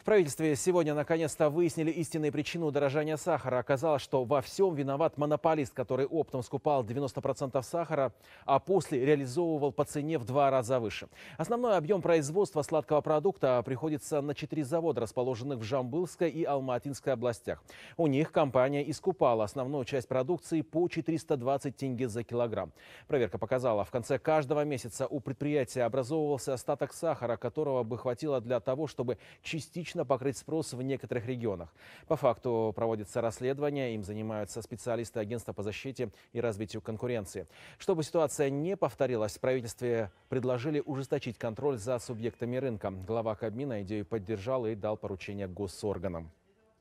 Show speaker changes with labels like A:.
A: В правительстве сегодня наконец-то выяснили истинную причину дорожания сахара. Оказалось, что во всем виноват монополист, который оптом скупал 90% сахара, а после реализовывал по цене в два раза выше. Основной объем производства сладкого продукта приходится на четыре завода, расположенных в Жамбылской и Алматинской областях. У них компания искупала основную часть продукции по 420 тенге за килограмм. Проверка показала, в конце каждого месяца у предприятия образовывался остаток сахара, которого бы хватило для того, чтобы частично обеспечено покрыть спрос в некоторых регионах. По факту проводится расследование, им занимаются специалисты Агентства по защите и развитию конкуренции. Чтобы ситуация не повторилась, в правительстве предложили ужесточить контроль за субъектами рынка. Глава Кабмина идею поддержал и дал поручение госорганам.